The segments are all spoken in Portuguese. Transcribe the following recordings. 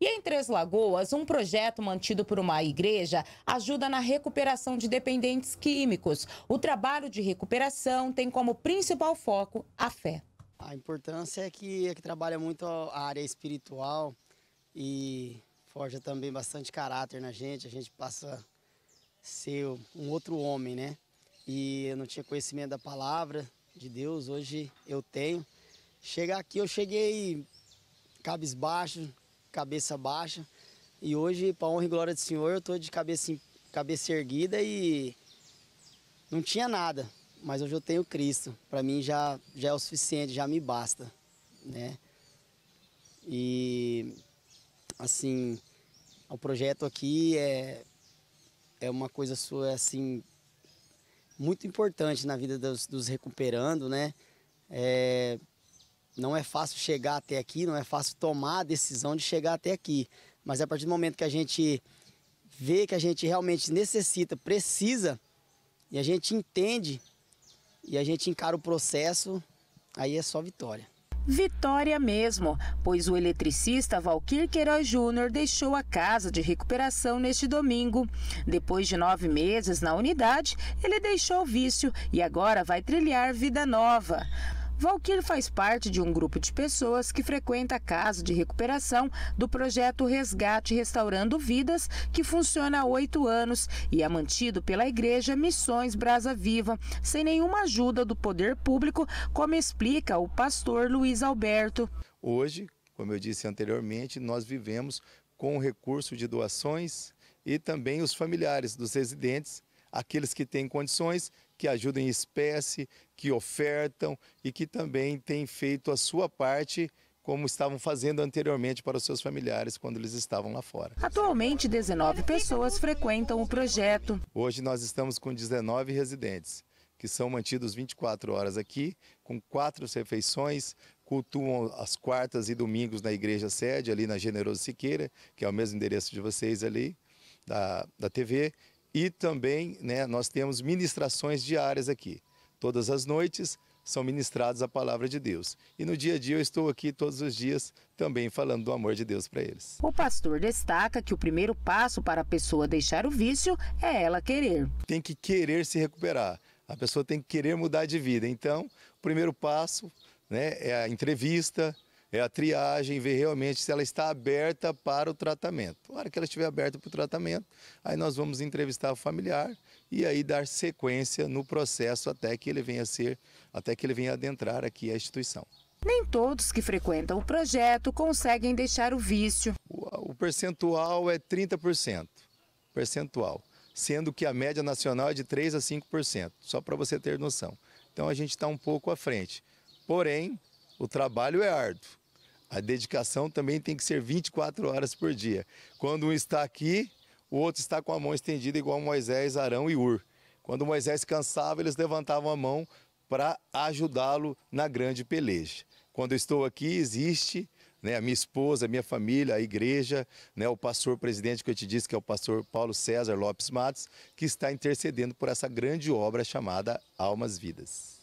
E em Três Lagoas, um projeto mantido por uma igreja ajuda na recuperação de dependentes químicos. O trabalho de recuperação tem como principal foco a fé. A importância é que, é que trabalha muito a área espiritual e forja também bastante caráter na gente. A gente passa a ser um outro homem, né? E eu não tinha conhecimento da palavra de Deus, hoje eu tenho. Chegar aqui, eu cheguei cabisbaixo, cabeça baixa. E hoje, para honra e glória do Senhor, eu estou de cabeça, cabeça erguida e não tinha nada. Mas hoje eu tenho Cristo. Para mim já, já é o suficiente, já me basta. Né? E, assim, o projeto aqui é, é uma coisa sua, assim, muito importante na vida dos, dos recuperando, né? É, não é fácil chegar até aqui, não é fácil tomar a decisão de chegar até aqui. Mas a partir do momento que a gente vê que a gente realmente necessita, precisa, e a gente entende e a gente encara o processo, aí é só vitória. Vitória mesmo, pois o eletricista Valquir Queiroz Júnior deixou a casa de recuperação neste domingo. Depois de nove meses na unidade, ele deixou o vício e agora vai trilhar vida nova. Valquir faz parte de um grupo de pessoas que frequenta a casa de recuperação do projeto Resgate Restaurando Vidas, que funciona há oito anos e é mantido pela Igreja Missões Brasa Viva, sem nenhuma ajuda do poder público, como explica o pastor Luiz Alberto. Hoje, como eu disse anteriormente, nós vivemos com o recurso de doações e também os familiares dos residentes, aqueles que têm condições que ajudam em espécie, que ofertam e que também têm feito a sua parte como estavam fazendo anteriormente para os seus familiares quando eles estavam lá fora. Atualmente, 19 pessoas frequentam o projeto. Hoje nós estamos com 19 residentes, que são mantidos 24 horas aqui, com quatro refeições, cultuam as quartas e domingos na igreja sede, ali na Generoso Siqueira, que é o mesmo endereço de vocês ali, da, da TV, e também né, nós temos ministrações diárias aqui. Todas as noites são ministrados a palavra de Deus. E no dia a dia eu estou aqui todos os dias também falando do amor de Deus para eles. O pastor destaca que o primeiro passo para a pessoa deixar o vício é ela querer. Tem que querer se recuperar. A pessoa tem que querer mudar de vida. Então, o primeiro passo né, é a entrevista, é a triagem, ver realmente se ela está aberta para o tratamento. A hora que ela estiver aberta para o tratamento, aí nós vamos entrevistar o familiar e aí dar sequência no processo até que ele venha ser, até que ele venha adentrar aqui a instituição. Nem todos que frequentam o projeto conseguem deixar o vício. O, percentual é 30%, percentual, sendo que a média nacional é de 3 a 5%, só para você ter noção. Então a gente está um pouco à frente. Porém, o trabalho é árduo. A dedicação também tem que ser 24 horas por dia. Quando um está aqui, o outro está com a mão estendida, igual Moisés, Arão e Ur. Quando Moisés cansava, eles levantavam a mão para ajudá-lo na grande peleja. Quando eu estou aqui, existe né, a minha esposa, a minha família, a igreja, né, o pastor presidente que eu te disse, que é o pastor Paulo César Lopes Matos, que está intercedendo por essa grande obra chamada Almas Vidas.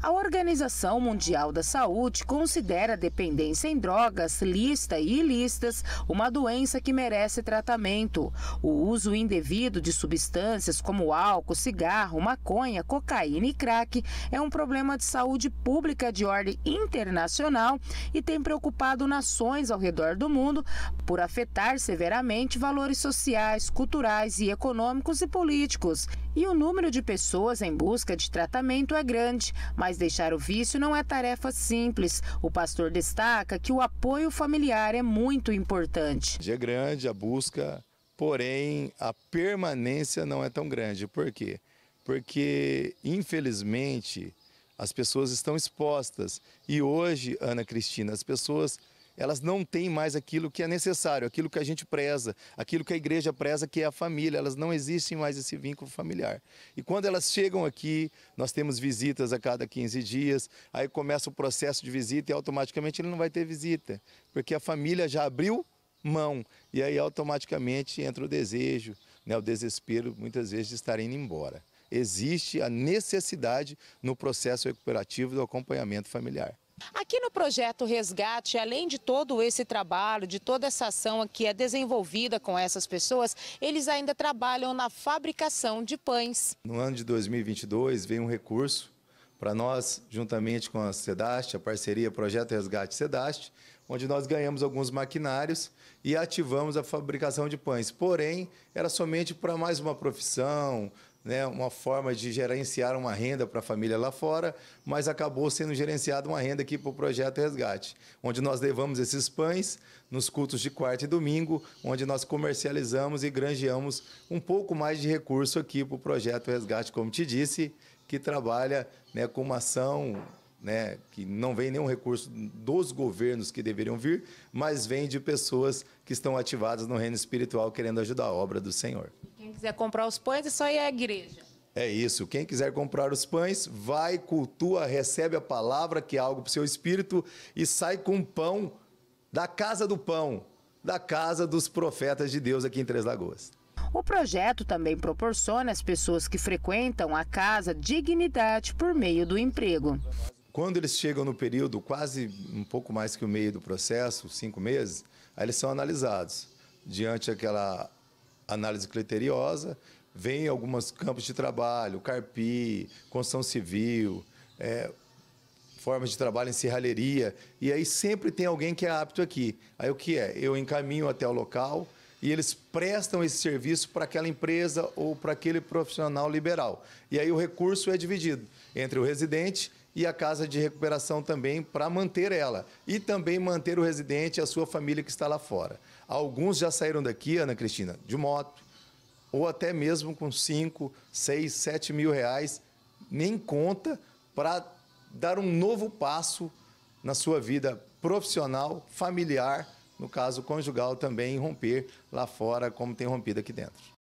A Organização Mundial da Saúde considera a dependência em drogas, lista e ilistas, uma doença que merece tratamento. O uso indevido de substâncias como álcool, cigarro, maconha, cocaína e crack é um problema de saúde pública de ordem internacional e tem preocupado nações ao redor do mundo por afetar severamente valores sociais, culturais e econômicos e políticos e o número de pessoas em busca de tratamento é grande, mas deixar o vício não é tarefa simples. O pastor destaca que o apoio familiar é muito importante. É grande a busca, porém a permanência não é tão grande. Por quê? Porque, infelizmente, as pessoas estão expostas. E hoje, Ana Cristina, as pessoas elas não têm mais aquilo que é necessário, aquilo que a gente preza, aquilo que a igreja preza, que é a família. Elas não existem mais esse vínculo familiar. E quando elas chegam aqui, nós temos visitas a cada 15 dias, aí começa o processo de visita e automaticamente ele não vai ter visita, porque a família já abriu mão. E aí automaticamente entra o desejo, né, o desespero muitas vezes de estarem indo embora. Existe a necessidade no processo recuperativo do acompanhamento familiar. Aqui no projeto Resgate, além de todo esse trabalho, de toda essa ação que é desenvolvida com essas pessoas, eles ainda trabalham na fabricação de pães. No ano de 2022 veio um recurso para nós, juntamente com a SEDAST, a parceria Projeto Resgate SEDAST, onde nós ganhamos alguns maquinários e ativamos a fabricação de pães. Porém, era somente para mais uma profissão, né, uma forma de gerenciar uma renda para a família lá fora, mas acabou sendo gerenciada uma renda aqui para o Projeto Resgate, onde nós levamos esses pães nos cultos de quarta e domingo, onde nós comercializamos e granjeamos um pouco mais de recurso aqui para o Projeto Resgate, como te disse, que trabalha né, com uma ação né, que não vem nenhum recurso dos governos que deveriam vir, mas vem de pessoas que estão ativadas no reino espiritual querendo ajudar a obra do Senhor quiser comprar os pães, é só ir à igreja. É isso. Quem quiser comprar os pães, vai, cultua, recebe a palavra, que é algo para o seu espírito, e sai com pão da casa do pão, da casa dos profetas de Deus aqui em Três Lagoas. O projeto também proporciona às pessoas que frequentam a casa dignidade por meio do emprego. Quando eles chegam no período quase um pouco mais que o meio do processo, cinco meses, aí eles são analisados diante aquela análise criteriosa, vem alguns campos de trabalho, carpi, construção civil, é, formas de trabalho em serralheria, e aí sempre tem alguém que é apto aqui. Aí o que é? Eu encaminho até o local e eles prestam esse serviço para aquela empresa ou para aquele profissional liberal. E aí o recurso é dividido entre o residente e a casa de recuperação também para manter ela e também manter o residente e a sua família que está lá fora. Alguns já saíram daqui, Ana Cristina, de moto ou até mesmo com 5, 6, 7 mil reais, nem conta para dar um novo passo na sua vida profissional, familiar, no caso conjugal também, romper lá fora como tem rompido aqui dentro.